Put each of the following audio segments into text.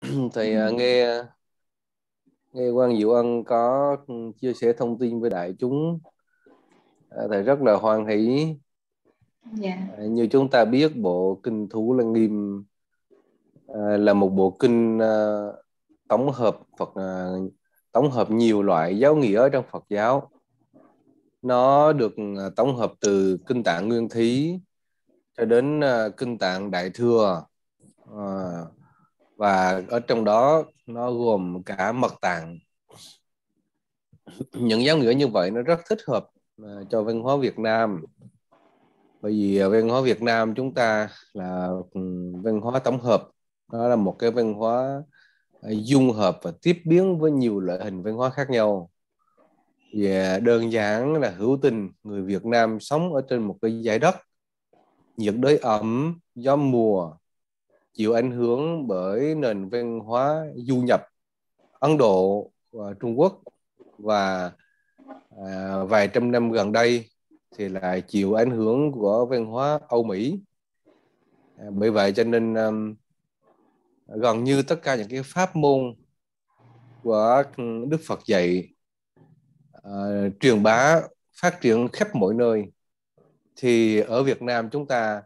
thì ừ. nghe nghe quan diệu ân có chia sẻ thông tin với đại chúng à, thầy rất là hoan hỷ yeah. Dạ. À, như chúng ta biết bộ kinh thú lăng nghiêm là một bộ kinh tổng hợp phật tổng hợp nhiều loại giáo nghĩa trong phật giáo nó được tổng hợp từ kinh tạng nguyên thí cho đến kinh tạng đại thừa và ở trong đó nó gồm cả mật tạng những giáo nghĩa như vậy nó rất thích hợp à, cho văn hóa Việt Nam bởi vì à, văn hóa Việt Nam chúng ta là ừ, văn hóa tổng hợp đó là một cái văn hóa à, dung hợp và tiếp biến với nhiều loại hình văn hóa khác nhau và đơn giản là hữu tình người Việt Nam sống ở trên một cái giải đất nhiệt đới ẩm gió mùa chịu ảnh hưởng bởi nền văn hóa du nhập Ấn Độ và Trung Quốc và à, vài trăm năm gần đây thì lại chịu ảnh hưởng của văn hóa Âu Mỹ. À, bởi vậy cho nên um, gần như tất cả những cái pháp môn của Đức Phật dạy uh, truyền bá phát triển khắp mọi nơi thì ở Việt Nam chúng ta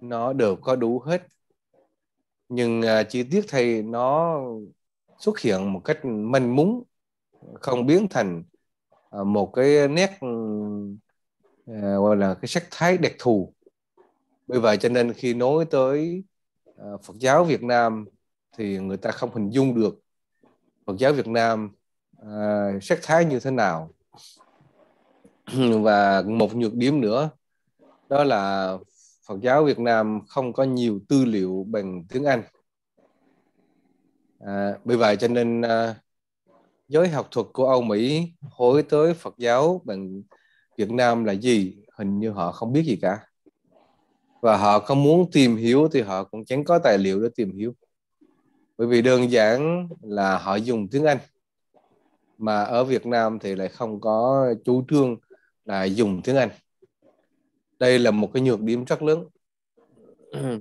nó đều có đủ hết nhưng uh, chi tiết thì nó xuất hiện một cách manh mún không biến thành uh, một cái nét uh, gọi là cái sắc thái đặc thù bởi vậy cho nên khi nói tới uh, Phật giáo Việt Nam thì người ta không hình dung được Phật giáo Việt Nam uh, sắc thái như thế nào và một nhược điểm nữa đó là Phật giáo Việt Nam không có nhiều tư liệu bằng tiếng Anh. À, bởi vậy cho nên à, giới học thuật của Âu Mỹ hối tới Phật giáo bằng Việt Nam là gì hình như họ không biết gì cả và họ không muốn tìm hiểu thì họ cũng chẳng có tài liệu để tìm hiểu bởi vì đơn giản là họ dùng tiếng Anh mà ở Việt Nam thì lại không có chủ trương là dùng tiếng Anh đây là một cái nhược điểm rất lớn ừ.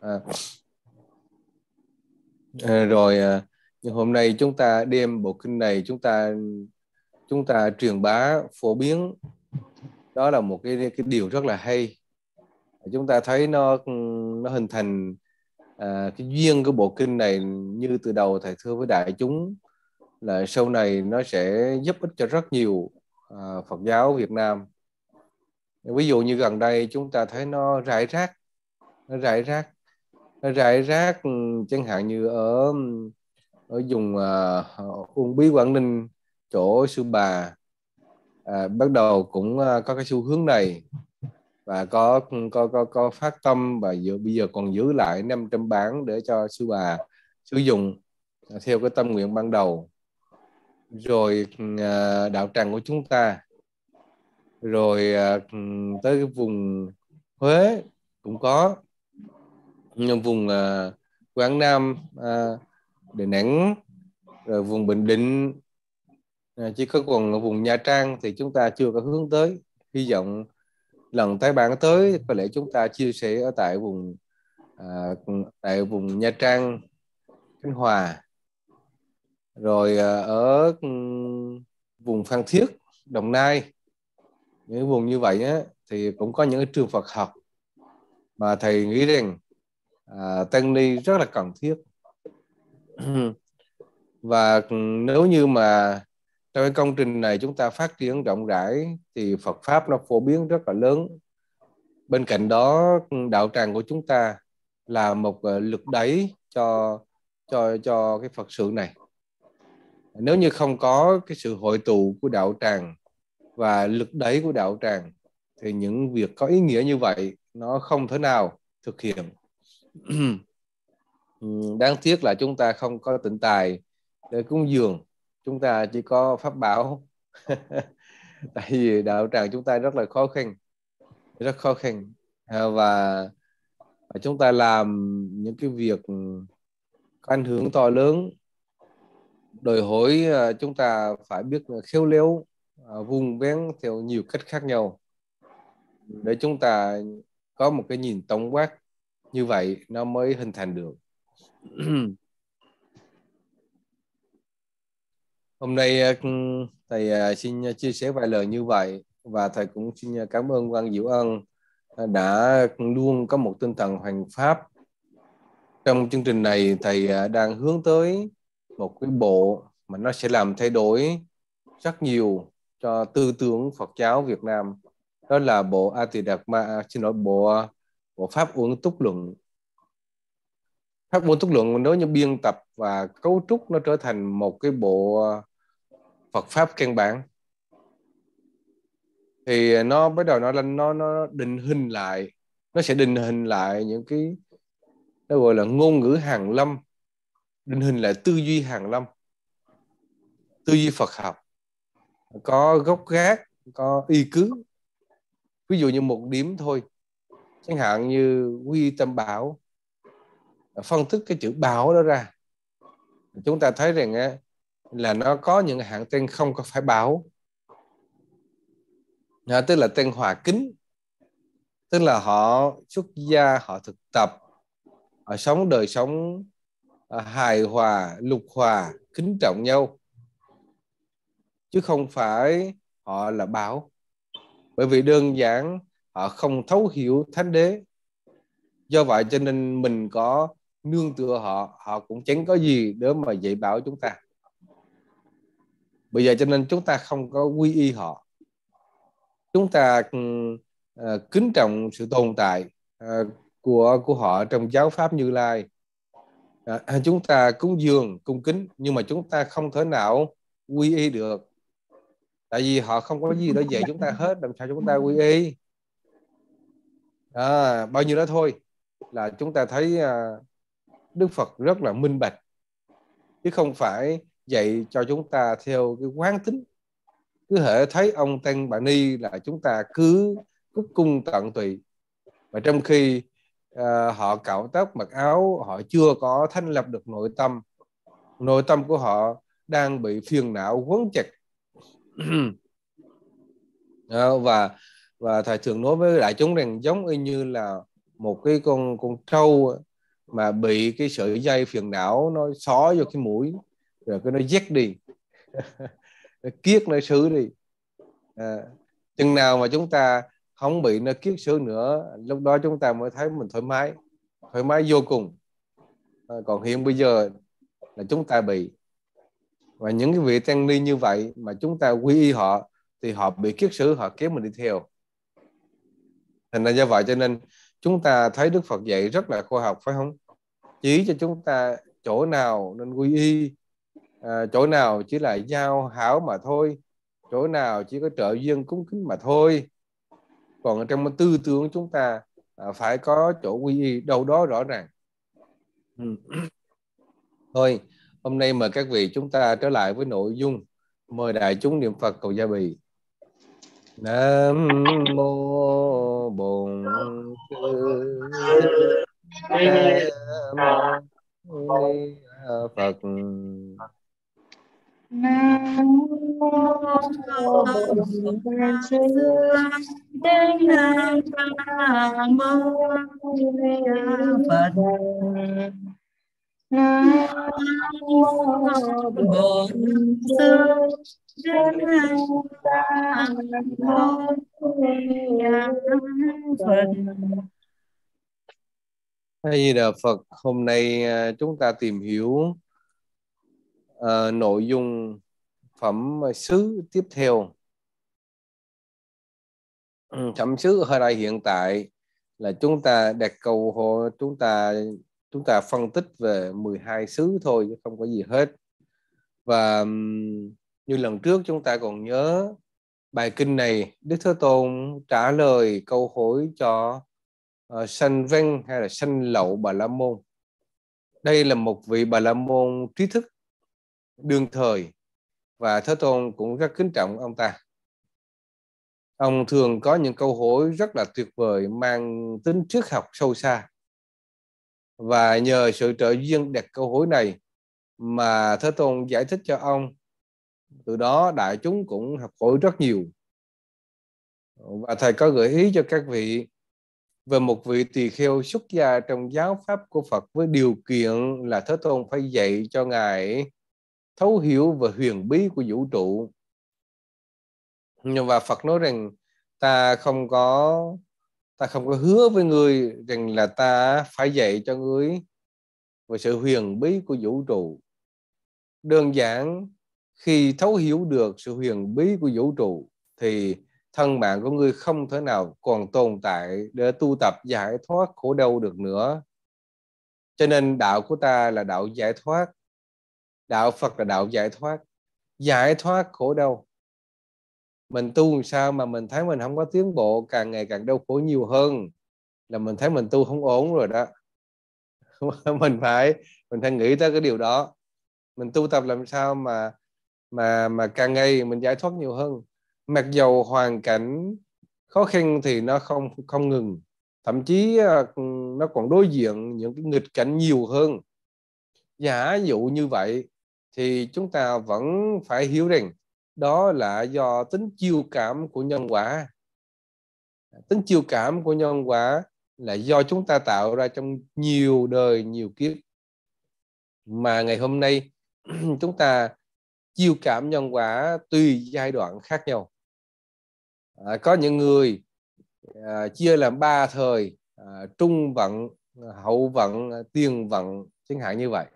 à. À, rồi à, nhưng hôm nay chúng ta đem bộ kinh này chúng ta chúng ta truyền bá phổ biến đó là một cái cái điều rất là hay chúng ta thấy nó nó hình thành à, cái duyên của bộ kinh này như từ đầu thầy thưa với đại chúng là sau này nó sẽ giúp ích cho rất nhiều à, Phật giáo Việt Nam ví dụ như gần đây chúng ta thấy nó rải rác nó rải rác nó rải rác ừ, chẳng hạn như ở ở vùng uh, Bí Quảng Ninh chỗ sư bà à, bắt đầu cũng uh, có cái xu hướng này và có có có, có phát tâm và giờ, bây giờ còn giữ lại 500 bản để cho sư bà sử dụng à, theo cái tâm nguyện ban đầu rồi uh, đạo tràng của chúng ta rồi à, tới cái vùng Huế cũng có vùng à, Quảng Nam à, Đà Nẵng rồi vùng Bình Định chỉ có còn ở vùng Nha Trang thì chúng ta chưa có hướng tới hy vọng lần tái bản tới có lẽ chúng ta chia sẻ ở tại vùng uh, tại vùng Nha Trang Khánh Hòa rồi uh, ở vùng Phan Thiết Đồng Nai những cái vùng như vậy á, thì cũng có những cái trường Phật học mà thầy nghĩ rằng à, tăng ni rất là cần thiết ừ. và nếu như mà trong cái công trình này chúng ta phát triển rộng rãi thì Phật pháp nó phổ biến rất là lớn bên cạnh đó đạo tràng của chúng ta là một à, lực đẩy cho cho cho cái Phật sự này nếu như không có cái sự hội tụ của đạo tràng và lực đẩy của đạo tràng thì những việc có ý nghĩa như vậy nó không thể nào thực hiện ừ, đáng tiếc là chúng ta không có tịnh tài để cúng dường chúng ta chỉ có pháp bảo tại vì đạo tràng chúng ta rất là khó khăn rất khó khăn à, và chúng ta làm những cái việc có ảnh hưởng to lớn đòi hỏi à, chúng ta phải biết khéo léo À, vung vén theo nhiều cách khác nhau để chúng ta có một cái nhìn tổng quát như vậy nó mới hình thành được hôm nay à, ừ, thầy à, xin chia sẻ vài lời như vậy và thầy cũng xin cảm ơn quan diệu ân đã luôn có một tinh thần hoàn pháp trong chương trình này thầy đang hướng tới một cái bộ mà nó sẽ làm thay đổi rất nhiều cho tư tưởng Phật giáo Việt Nam đó là bộ A Tỳ Đạt Ma xin lỗi bộ bộ pháp uẩn túc luận pháp uẩn túc luận nếu như biên tập và cấu trúc nó trở thành một cái bộ Phật pháp căn bản thì nó bắt đầu nó lên nó nó định hình lại nó sẽ định hình lại những cái nó gọi là ngôn ngữ hàng lâm định hình lại tư duy hàng lâm tư duy Phật học có gốc gác có y cứ ví dụ như một điểm thôi chẳng hạn như quy tâm bảo phân tích cái chữ bảo đó ra chúng ta thấy rằng là nó có những hạng tên không có phải bảo đó, tức là tên hòa kính tức là họ xuất gia họ thực tập họ sống đời sống à, hài hòa lục hòa kính trọng nhau chứ không phải họ là bảo bởi vì đơn giản họ không thấu hiểu thánh đế do vậy cho nên mình có nương tựa họ họ cũng chẳng có gì để mà dạy bảo chúng ta bây giờ cho nên chúng ta không có quy y họ chúng ta ừ, ờ, kính trọng sự tồn tại ờ, của của họ trong giáo pháp như lai ờ, chúng ta cúng dường cung kính nhưng mà chúng ta không thể nào quy y được tại vì họ không có gì để dạy chúng ta hết làm sao chúng ta quy y à, bao nhiêu đó thôi là chúng ta thấy à, Đức Phật rất là minh bạch chứ không phải dạy cho chúng ta theo cái quán tính cứ hệ thấy ông Tăng Bà Ni là chúng ta cứ cúc cung tận tụy và trong khi à, họ cạo tóc mặc áo họ chưa có thanh lập được nội tâm nội tâm của họ đang bị phiền não quấn chặt và và thầy thường nói với đại chúng rằng giống như là một cái con con trâu mà bị cái sợi dây phiền não nó xó vô cái mũi rồi cái nó giết đi nó kiết nó sứ đi à, chừng nào mà chúng ta không bị nó kiết sứ nữa lúc đó chúng ta mới thấy mình thoải mái thoải mái vô cùng à, còn hiện bây giờ là chúng ta bị và những cái vị tăng ni như vậy mà chúng ta quy y họ thì họ bị kiết xử họ kéo mình đi theo thành ra do vậy cho nên chúng ta thấy Đức Phật dạy rất là khoa học phải không chỉ cho chúng ta chỗ nào nên quy y à, chỗ nào chỉ là giao hảo mà thôi chỗ nào chỉ có trợ duyên cúng kính mà thôi còn trong tư tưởng chúng ta à, phải có chỗ quy y đâu đó rõ ràng ừ. thôi Hôm nay mời các vị chúng ta trở lại với nội dung mời đại chúng niệm Phật cầu gia bì. Nam mô Bổn Sư Nam mô Phật. Nam mô Bổn Sư Nam mô Phật. Hay gì Đà Phật, hôm nay à, chúng ta tìm hiểu uh, nội dung phẩm xứ tiếp theo. Phẩm xứ ở đây hiện tại là chúng ta đặt câu hỏi chúng ta chúng ta phân tích về 12 xứ thôi chứ không có gì hết và như lần trước chúng ta còn nhớ bài kinh này Đức Thế Tôn trả lời câu hỏi cho uh, sanh ven hay là sanh lậu Bà La Môn đây là một vị Bà La Môn trí thức đương thời và Thế Tôn cũng rất kính trọng ông ta ông thường có những câu hỏi rất là tuyệt vời mang tính triết học sâu xa và nhờ sự trợ duyên đặt câu hỏi này mà Thế Tôn giải thích cho ông từ đó đại chúng cũng học hỏi rất nhiều và thầy có gợi ý cho các vị về một vị tỳ kheo xuất gia trong giáo pháp của Phật với điều kiện là Thế Tôn phải dạy cho ngài thấu hiểu và huyền bí của vũ trụ. Nhưng và Phật nói rằng ta không có ta không có hứa với ngươi rằng là ta phải dạy cho ngươi về sự huyền bí của vũ trụ đơn giản khi thấu hiểu được sự huyền bí của vũ trụ thì thân mạng của ngươi không thể nào còn tồn tại để tu tập giải thoát khổ đau được nữa cho nên đạo của ta là đạo giải thoát đạo phật là đạo giải thoát giải thoát khổ đau mình tu làm sao mà mình thấy mình không có tiến bộ càng ngày càng đau khổ nhiều hơn là mình thấy mình tu không ổn rồi đó mình phải mình phải nghĩ tới cái điều đó mình tu tập làm sao mà mà mà càng ngày mình giải thoát nhiều hơn mặc dầu hoàn cảnh khó khăn thì nó không không ngừng thậm chí ờ, nó còn đối diện những cái nghịch cảnh nhiều hơn giả dụ như vậy thì chúng ta vẫn phải hiểu rằng đó là do tính chiêu cảm của nhân quả tính chiêu cảm của nhân quả là do chúng ta tạo ra trong nhiều đời nhiều kiếp mà ngày hôm nay chúng ta chiêu cảm nhân quả tùy giai đoạn khác nhau à, có những người à, chia làm ba thời à, trung vận hậu vận tiền vận chẳng hạn như vậy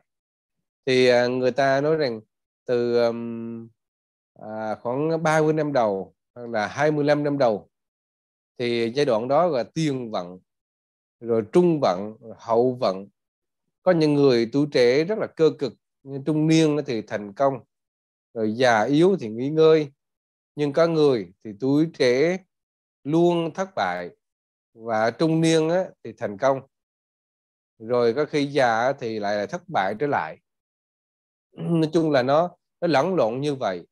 thì à, người ta nói rằng từ um, à, khoảng 30 năm đầu hoặc là 25 năm đầu thì giai đoạn đó là tiền vận rồi trung vận hậu vận có những người tuổi trẻ rất là cơ cực nhưng trung niên thì thành công rồi già yếu thì nghỉ ngơi nhưng có người thì tuổi trẻ luôn thất bại và trung niên thì thành công rồi có khi già thì lại thất bại trở lại nói chung là nó nó lẫn lộn như vậy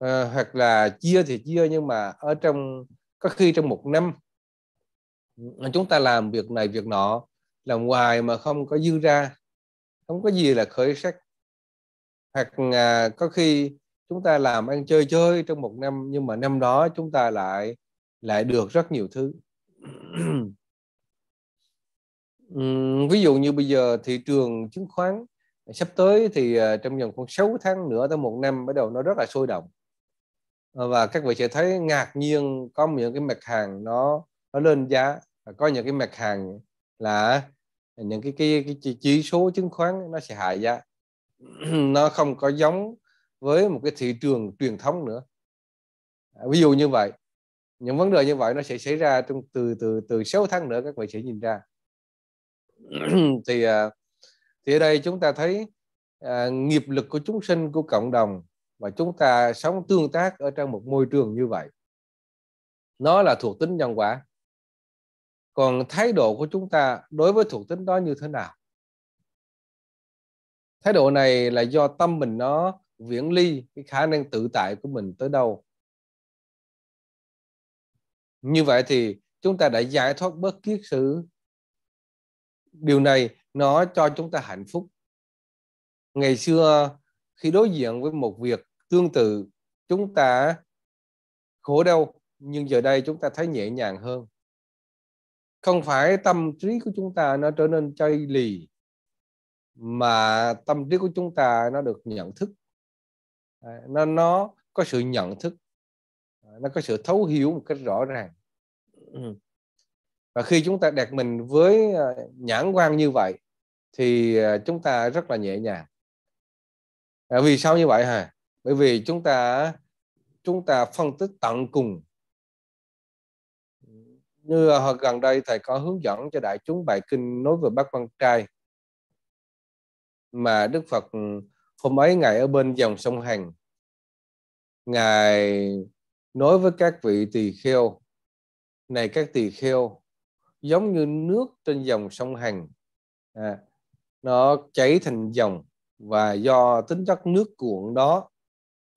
Ờ, hoặc là chia thì chia nhưng mà ở trong có khi trong một năm chúng ta làm việc này việc nọ làm hoài mà không có dư ra không có gì là khởi sắc hoặc à, có khi chúng ta làm ăn chơi chơi trong một năm nhưng mà năm đó chúng ta lại lại được rất nhiều thứ ví dụ như bây giờ thị trường chứng khoán sắp tới thì à, trong vòng khoảng 6 tháng nữa tới một năm bắt đầu nó rất là sôi động Ờ, và các vị sẽ thấy ngạc nhiên có những cái mặt hàng nó nó lên giá và có những cái mặt hàng là những cái cái, cái chỉ, chỉ số chứng khoán nó sẽ hại giá nó không có giống với một cái thị trường truyền thống nữa à, ví dụ như vậy những vấn đề như vậy nó sẽ xảy ra trong từ từ từ 6 tháng nữa các vị sẽ nhìn ra thì à, thì ở đây chúng ta thấy à, nghiệp lực của chúng sinh của cộng đồng và chúng ta sống tương tác ở trong một môi trường như vậy nó là thuộc tính nhân quả còn thái độ của chúng ta đối với thuộc tính đó như thế nào thái độ này là do tâm mình nó viễn ly cái khả năng tự tại của mình tới đâu như vậy thì chúng ta đã giải thoát bất kiết sự điều này nó cho chúng ta hạnh phúc ngày xưa khi đối diện với một việc Tương tự, chúng ta khổ đau nhưng giờ đây chúng ta thấy nhẹ nhàng hơn. Không phải tâm trí của chúng ta nó trở nên chai lì mà tâm trí của chúng ta nó được nhận thức. À, nó nó có sự nhận thức. Nó có sự thấu hiểu một cách rõ ràng. Ừ. Và khi chúng ta đặt mình với à, nhãn quan như vậy thì à, chúng ta rất là nhẹ nhàng. vì sao như vậy hả? bởi vì chúng ta chúng ta phân tích tận cùng như hồi gần đây thầy có hướng dẫn cho đại chúng bài kinh nói về bác văn trai mà đức phật hôm ấy ngài ở bên dòng sông hằng ngài nói với các vị tỳ kheo này các tỳ kheo giống như nước trên dòng sông hằng à, nó chảy thành dòng và do tính chất nước cuộn đó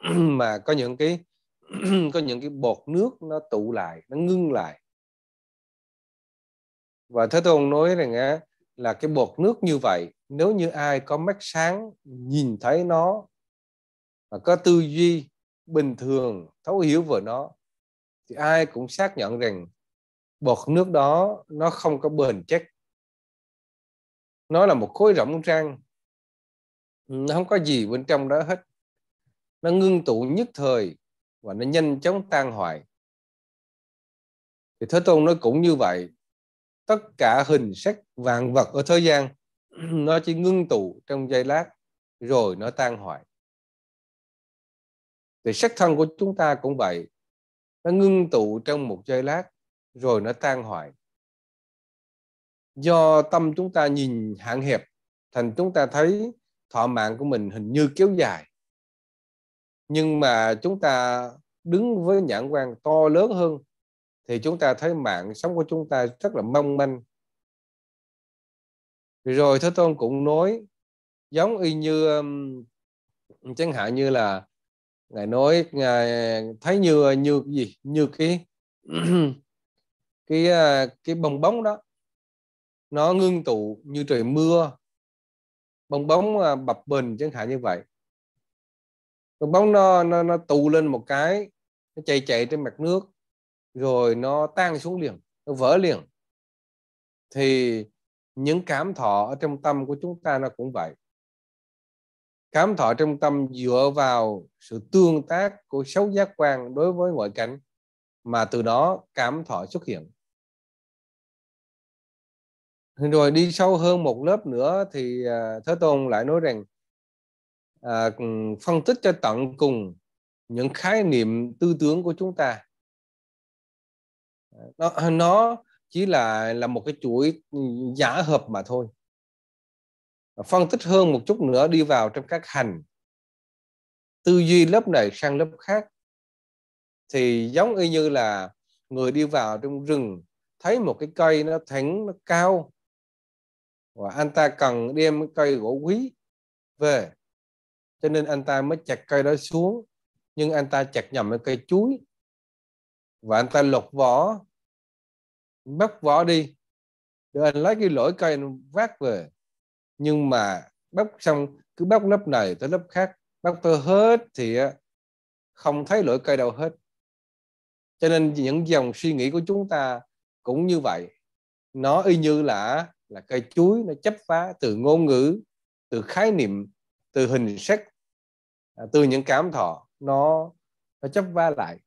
mà có những cái có những cái bột nước nó tụ lại nó ngưng lại và thế tôn nói rằng á là cái bột nước như vậy nếu như ai có mắt sáng nhìn thấy nó và có tư duy bình thường thấu hiểu về nó thì ai cũng xác nhận rằng bọt nước đó nó không có bền chắc nó là một khối rỗng rang nó không có gì bên trong đó hết nó ngưng tụ nhất thời và nó nhanh chóng tan hoại thì thế tôn nói cũng như vậy tất cả hình sắc vạn vật ở thế gian nó chỉ ngưng tụ trong giây lát rồi nó tan hoại thì sắc thân của chúng ta cũng vậy nó ngưng tụ trong một giây lát rồi nó tan hoại do tâm chúng ta nhìn hạn hẹp thành chúng ta thấy thọ mạng của mình hình như kéo dài nhưng mà chúng ta đứng với nhãn quan to lớn hơn thì chúng ta thấy mạng sống của chúng ta rất là mong manh rồi thế tôn cũng nói giống y như chẳng hạn như là ngài nói ngài thấy như như cái gì như cái cái à, cái bong bóng đó nó ngưng tụ như trời mưa bong bóng à, bập bình chẳng hạn như vậy con bóng nó, nó nó tù lên một cái nó chạy chạy trên mặt nước rồi nó tan xuống liền nó vỡ liền thì những cảm thọ ở trong tâm của chúng ta nó cũng vậy cảm thọ trong tâm dựa vào sự tương tác của sáu giác quan đối với ngoại cảnh mà từ đó cảm thọ xuất hiện rồi đi sâu hơn một lớp nữa thì à, Thế Tôn lại nói rằng à, phân tích cho tận cùng những khái niệm tư tưởng của chúng ta nó, nó chỉ là là một cái chuỗi giả hợp mà thôi phân tích hơn một chút nữa đi vào trong các hành tư duy lớp này sang lớp khác thì giống y như là người đi vào trong rừng thấy một cái cây nó thẳng nó cao và anh ta cần đem cái cây gỗ quý về cho nên anh ta mới chặt cây đó xuống nhưng anh ta chặt nhầm cái cây chuối và anh ta lột vỏ bắt vỏ đi rồi anh lấy cái lỗi cây anh vác về nhưng mà bóc xong cứ bóc lớp này tới lớp khác bóc tới hết thì không thấy lỗi cây đâu hết cho nên những dòng suy nghĩ của chúng ta cũng như vậy nó y như là là cây chuối nó chấp phá từ ngôn ngữ từ khái niệm từ hình sắc À, từ những cám thọ nó nó chấp va lại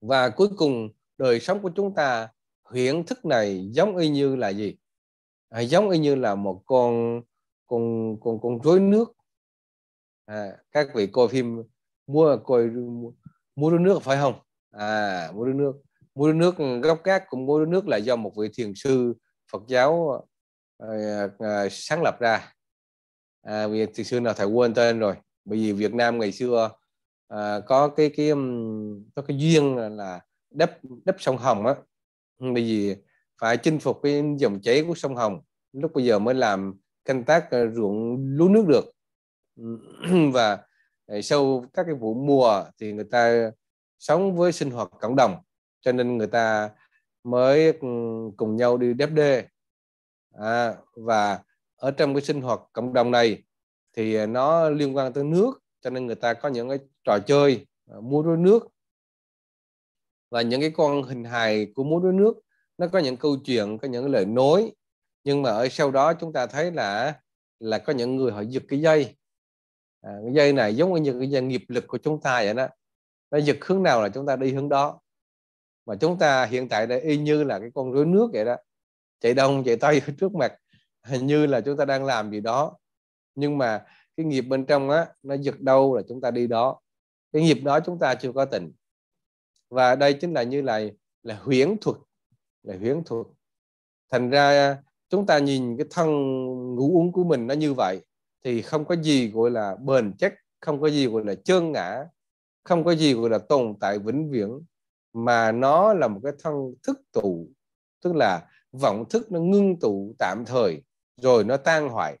và cuối cùng đời sống của chúng ta huyễn thức này giống y như là gì à, giống y như là một con con con con rối nước à, các vị coi phim mua coi mua, mua nước phải không à mua rối nước mua rối nước góc cát cũng mua rối nước là do một vị thiền sư Phật giáo à, à, sáng lập ra à, vì thiền sư nào thầy quên tên rồi bởi vì Việt Nam ngày xưa à, có cái cái um, có cái duyên là đắp đắp sông Hồng á bởi vì phải chinh phục cái dòng chảy của sông Hồng lúc bây giờ mới làm canh tác ờ, ruộng lúa nước được và ờ, sau các cái vụ mùa thì người ta sống với sinh hoạt cộng đồng cho nên người ta mới ừ, cùng nhau đi đắp đê à, và ở trong cái sinh hoạt cộng đồng này thì nó liên quan tới nước cho nên người ta có những cái trò chơi à, múa rối nước và những cái con hình hài của múa rối nước nó có những câu chuyện có những lời nối nhưng mà ở sau đó chúng ta thấy là là có những người họ giật cái dây à, cái dây này giống như những cái dây nghiệp lực của chúng ta vậy đó nó giật hướng nào là chúng ta đi hướng đó mà chúng ta hiện tại đây y như là cái con rối nước vậy đó chạy đông chạy tây trước mặt hình như là chúng ta đang làm gì đó nhưng mà cái nghiệp bên trong á nó giật đâu là chúng ta đi đó cái nghiệp đó chúng ta chưa có tình và đây chính là như là là huyễn thuật là huyễn thuật thành ra à, chúng ta nhìn cái thân ngũ uống của mình nó như vậy thì không có gì gọi là bền chắc không có gì gọi là chơn ngã không có gì gọi là tồn tại vĩnh viễn mà nó là một cái thân thức tụ tức là vọng thức nó ngưng tụ tạm thời rồi nó tan hoại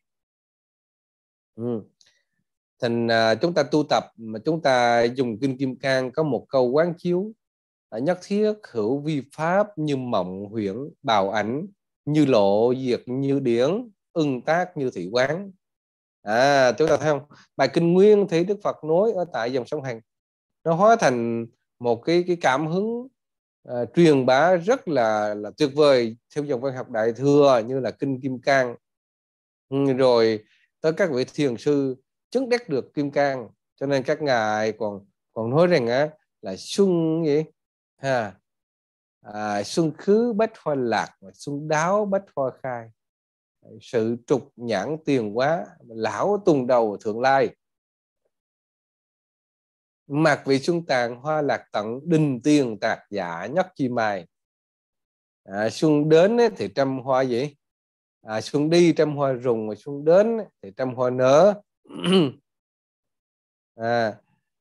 Ừ. thành à, chúng ta tu tập mà chúng ta dùng kinh kim cang có một câu quán chiếu à, nhất thiết hữu vi pháp như mộng huyễn bào ảnh như lộ diệt như điển ưng tác như thị quán à chúng ta thấy không bài kinh nguyên thì đức phật nói ở tại dòng sông hằng nó hóa thành một cái cái cảm hứng à, truyền bá rất là là tuyệt vời theo dòng văn học đại thừa như là kinh kim cang ừ, rồi tới các vị thiền sư chứng đắc được kim cang cho nên các ngài còn còn nói rằng á là xuân gì ha à, xuân khứ bách hoa lạc và xuân đáo bách hoa khai sự trục nhãn tiền quá lão tùng đầu thượng lai mặc vị xuân tàn hoa lạc tận đình tiền tạc giả nhất chi mài à, xuân đến ấy, thì trăm hoa gì à, xuân đi trăm hoa rùng và xuân đến thì trăm hoa nở à,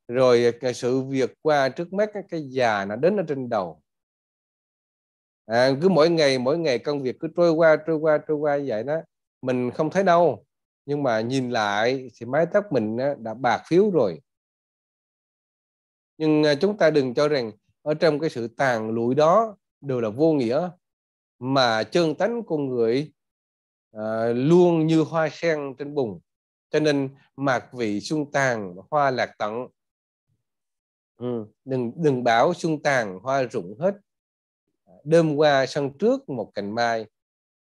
rồi à, cái sự việc qua trước mắt cái già nó đến ở trên đầu à, cứ mỗi ngày mỗi ngày công việc cứ trôi qua trôi qua trôi qua vậy đó mình không thấy đâu nhưng mà nhìn lại thì mái tóc mình đã bạc phiếu rồi nhưng à, chúng ta đừng cho rằng ở trong cái sự tàn lụi đó đều là vô nghĩa mà chân tánh con người Ờ, luôn như hoa sen trên bùng, cho nên mạc vị xuân tàn hoa lạc tận ừ. đừng đừng bảo xuân tàn hoa rụng hết đêm qua sân trước một cành mai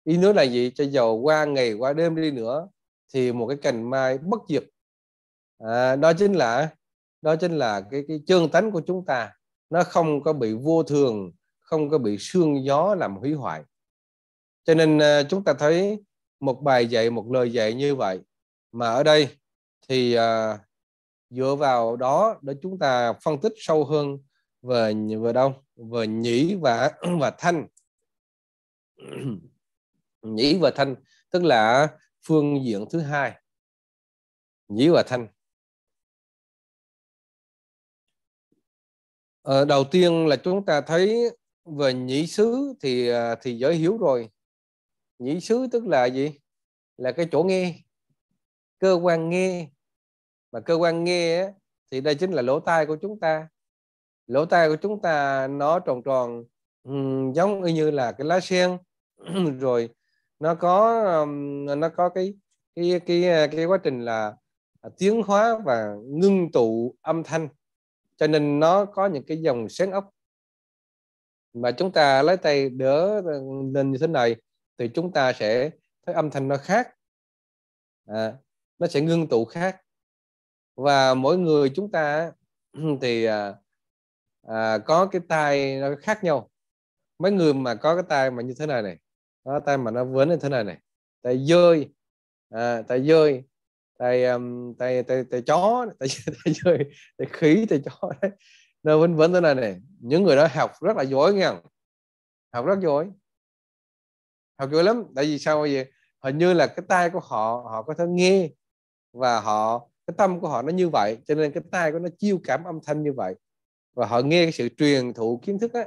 ý nữa là gì cho dầu qua ngày qua đêm đi nữa thì một cái cành mai bất diệt à, đó chính là đó chính là cái cái chương tánh của chúng ta nó không có bị vô thường không có bị sương gió làm hủy hoại cho nên ờ, chúng ta thấy một bài dạy một lời dạy như vậy mà ở đây thì à, dựa vào đó để chúng ta phân tích sâu hơn về về đâu về nhĩ và và thanh nhĩ và thanh tức là phương diện thứ hai nhĩ và thanh ờ, đầu tiên là chúng ta thấy về nhĩ xứ thì à, thì giới hiếu rồi nhĩ sứ tức là gì là cái chỗ nghe cơ quan nghe mà cơ quan nghe á, thì đây chính là lỗ tai của chúng ta lỗ tai của chúng ta nó tròn tròn giống như là cái lá sen rồi nó có nó có cái cái cái cái quá trình là tiến hóa và ngưng tụ âm thanh cho nên nó có những cái dòng sáng ốc mà chúng ta lấy tay đỡ lên như thế này thì chúng ta sẽ thấy âm thanh nó khác à, nó sẽ ngưng tụ khác và mỗi người chúng ta thì à, à, có cái tai nó khác nhau mấy người mà có cái tai mà như thế này này có tai mà nó vướng như thế này này tai dơi à, tai dơi tai tai, tai, chó tai, tai dơi tai khí tai chó đấy nó vớn vớn thế này này những người đó học rất là giỏi nghe học rất giỏi họ cười lắm tại vì sao vậy hình như là cái tai của họ họ có thể nghe và họ cái tâm của họ nó như vậy cho nên cái tai của nó chiêu cảm âm thanh như vậy và họ nghe cái sự truyền thụ kiến thức á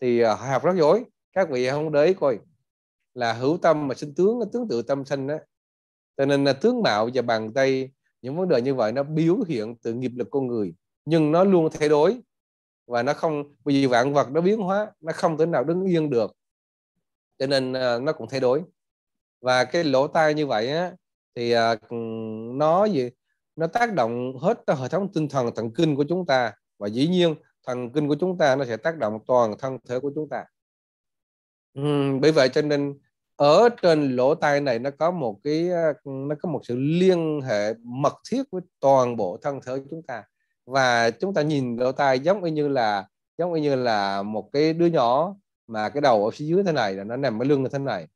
thì ờ, họ học rất giỏi các vị không để ý coi là hữu tâm mà sinh tướng tướng tự tâm sinh á cho nên là tướng mạo và bàn tay những vấn đề như vậy nó biểu hiện từ nghiệp lực con người nhưng nó luôn thay đổi và nó không vì vạn vật nó biến hóa nó không thể nào đứng yên được cho nên uh, nó cũng thay đổi và cái lỗ tai như vậy á, thì uh, nó gì nó tác động hết hệ thống tinh thần thần kinh của chúng ta và dĩ nhiên thần kinh của chúng ta nó sẽ tác động toàn thân thể của chúng ta uhm, bởi vậy cho nên ở trên lỗ tai này nó có một cái ờ, nó có một sự liên hệ mật thiết với toàn bộ thân thể của chúng ta và chúng ta nhìn lỗ tai giống như là giống như là một cái đứa nhỏ mà cái đầu ở phía dưới thế này là nó nằm cái lưng như thế này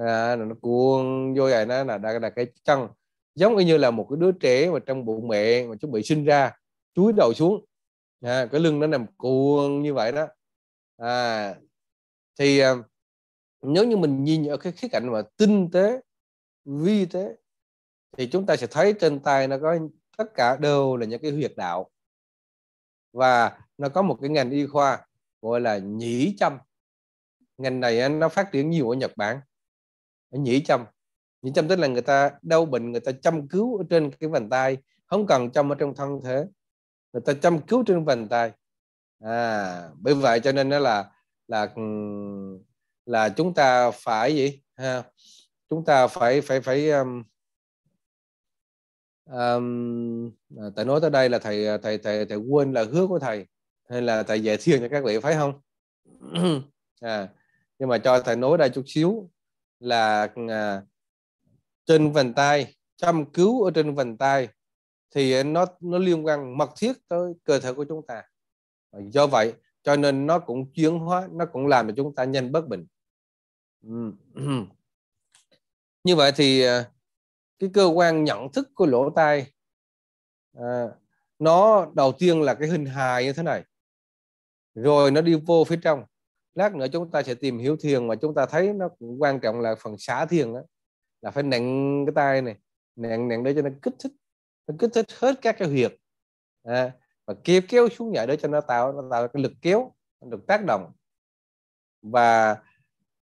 à, nó cuồng vô vậy nó là đây là cái chân giống như là một cái đứa trẻ mà trong bụng mẹ mà chuẩn bị sinh ra chúi đầu xuống à, cái lưng nó nằm cuồng như vậy đó à, thì à, nếu như mình nhìn ở cái khía cạnh mà tinh tế vi tế thì chúng ta sẽ thấy trên tay nó có tất cả đều là những cái huyệt đạo và nó có một cái ngành y khoa gọi là nhĩ châm ngành này nó phát triển nhiều ở Nhật Bản ở nhĩ châm nhĩ châm tức là người ta đau bệnh người ta chăm cứu ở trên cái vành tay không cần chăm ở trong thân thế, người ta chăm cứu trên vành tay à bởi vậy cho nên nó là là là chúng ta phải gì ha chúng ta phải phải phải um, um, thầy nói tới đây là thầy à, thầy thầy thầy quên là hứa của thầy hay là thầy dạy thiền cho các vị phải không à nhưng mà cho thầy nối ra chút xíu là à, trên vành tay chăm cứu ở trên vành tay thì nó nó liên quan mật thiết tới cơ thể của chúng ta do vậy cho nên nó cũng chuyển hóa nó cũng làm cho chúng ta nhanh bất bình như vậy thì à, cái cơ quan nhận thức của lỗ tai à, nó đầu tiên là cái hình hài như thế này rồi nó đi vô phía trong lát nữa chúng ta sẽ tìm hiểu thiền mà chúng ta thấy nó cũng quan trọng là phần xả thiền đó, là phải nặng cái tay này nặng nặng để cho nó kích thích nó kích thích hết các cái huyệt à, và kéo kéo xuống nhảy để cho nó tạo nó tạo cái lực kéo được tác động và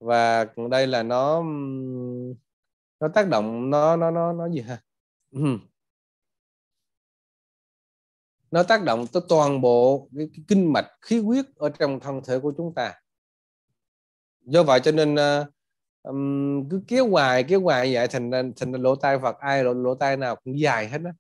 và đây là nó nó tác động nó nó nó nó gì ha nó tác động tới toàn bộ cái, cái kinh mạch khí huyết ở trong thân thể của chúng ta do vậy cho nên um, cứ kéo hoài kéo hoài vậy thành thành lỗ tai Phật ai lỗ, lỗ tai nào cũng dài hết á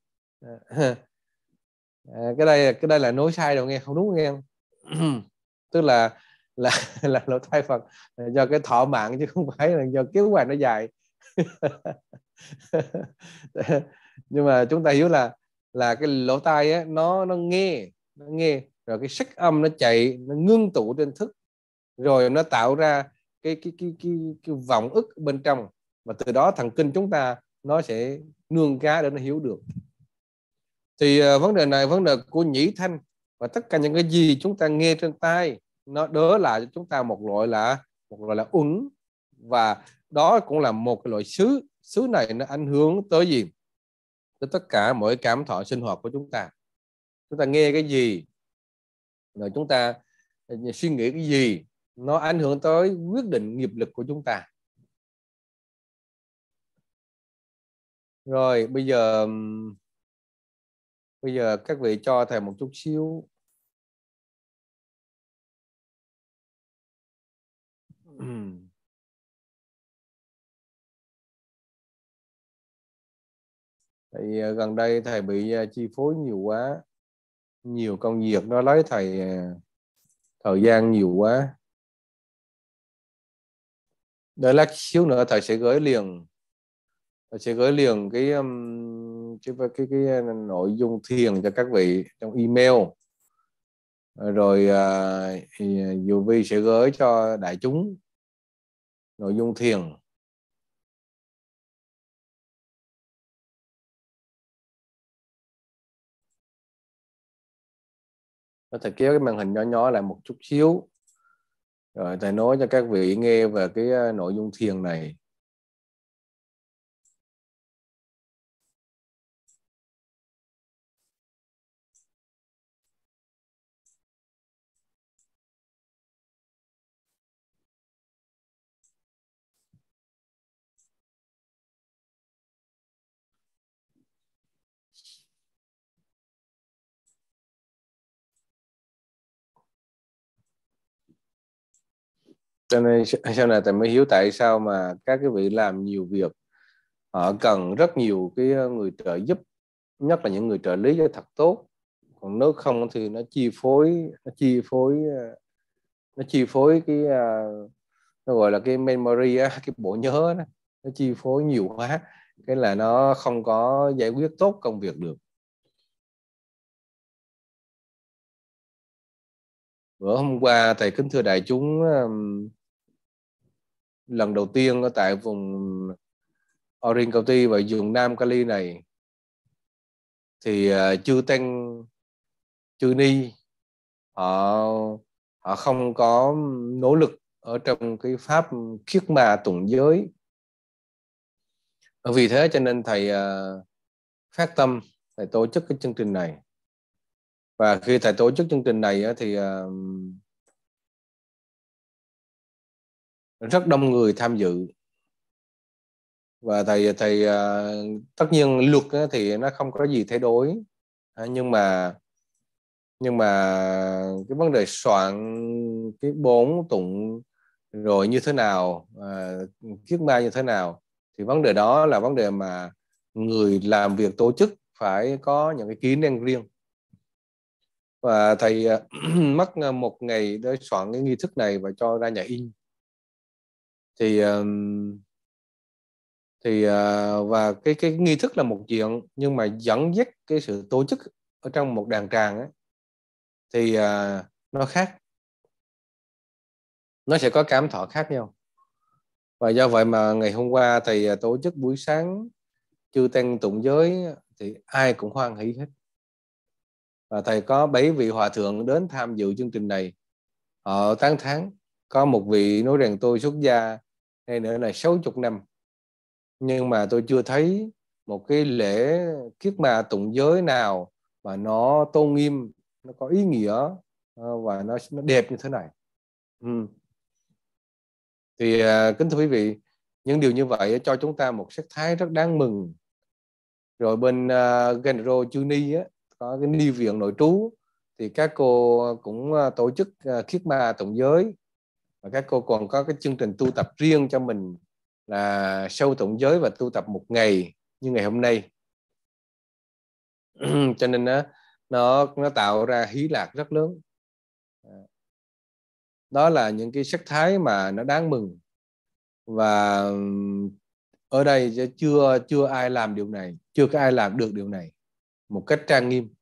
à, cái đây cái đây là nói sai rồi nghe không đúng nghe không? tức là là là lỗ tai Phật là do cái thọ mạng chứ không phải là do kéo hoài nó dài nhưng mà chúng ta hiểu là là cái lỗ tai á, nó nó nghe nó nghe rồi cái sắc âm nó chạy nó ngưng tụ trên thức rồi nó tạo ra cái cái cái cái, cái vọng ức bên trong và từ đó thần kinh chúng ta nó sẽ nương cá để nó hiểu được thì uh, vấn đề này vấn đề của nhĩ thanh và tất cả những cái gì chúng ta nghe trên tai nó đỡ lại cho chúng ta một loại là một loại là uẩn và đó cũng là một cái loại xứ xứ này nó ảnh hưởng tới gì tới tất cả mọi cảm thọ sinh hoạt của chúng ta chúng ta nghe cái gì rồi chúng ta ờ, suy nghĩ cái gì nó ảnh hưởng tới quyết định nghiệp lực của chúng ta rồi bây giờ bây giờ các vị cho thầy một chút xíu thì ờ, gần đây thầy bị ờ, chi phối nhiều quá nhiều công việc nó lấy thầy ờ, thời gian nhiều quá đấy là xíu nữa thầy sẽ gửi liền thầy sẽ gửi liền cái um, cái, cái cái cái uh, nội dung thiền cho các vị trong email ờ, rồi uh, dù vi sẽ gửi cho đại chúng nội dung thiền thầy kéo cái màn hình nhỏ nhỏ lại một chút xíu rồi thầy nói cho các vị nghe về cái ờ, nội dung thiền này cho nên sau này thầy mới hiểu tại sao mà các cái vị làm nhiều việc họ cần rất nhiều cái ờ, người trợ giúp nhất là những người trợ lý cho thật tốt còn nếu không thì nó chi phối nó chi phối ờ, nó chi phối cái ờ, nó gọi là cái memory cái bộ nhớ đó, nó chi phối nhiều quá cái là nó không có giải quyết tốt công việc được bữa hôm qua thầy kính thưa đại chúng lần đầu tiên ở tại vùng Orange County và vùng Nam Cali này thì uh, chư tăng chư ni họ họ không có nỗ lực ở trong cái pháp khiết mà tụng giới vì thế cho nên thầy ờ, phát tâm thầy tổ chức cái chương trình này và khi thầy tổ chức chương trình này thì uh, rất đông người tham dự và thầy thầy à, tất nhiên luật thì nó không có gì thay đổi à, nhưng mà nhưng mà cái vấn đề soạn cái bốn tụng rồi như thế nào kiết à, ma như thế nào thì vấn đề đó là vấn đề mà người làm việc tổ chức phải có những cái kiến năng riêng và thầy mất một ngày để soạn cái nghi thức này và cho ra nhà in thì thì ờ, và cái cái nghi thức là một chuyện nhưng mà dẫn dắt cái sự tổ chức ở trong một đàn tràng ấy, thì ờ, nó khác nó sẽ có cảm thọ khác nhau và do vậy mà ngày hôm qua thầy ờ, tổ chức buổi sáng chư tăng tụng giới thì ai cũng hoan hỷ hết và thầy có bảy vị hòa thượng đến tham dự chương trình này họ tán thán có một vị nói rằng tôi xuất gia hay nữa là 60 năm nhưng mà tôi chưa thấy một cái lễ kiết mà tụng giới nào mà nó tôn nghiêm nó có ý nghĩa ờ, và nó nó đẹp như thế này ừ. thì à, kính thưa quý vị những điều như vậy cho chúng ta một sắc thái rất đáng mừng rồi bên uh, à, Genro Chuni á, có cái ni viện nội trú thì các cô cũng à, tổ chức uh, kiết ma tổng giới và các cô còn có cái chương trình tu tập riêng cho mình là sâu tổng giới và tu tập một ngày như ngày hôm nay cho nên nó nó nó tạo ra hí lạc rất lớn đó là những cái sắc thái mà nó đáng mừng và ở đây chưa chưa ai làm điều này chưa có ai làm được điều này một cách trang nghiêm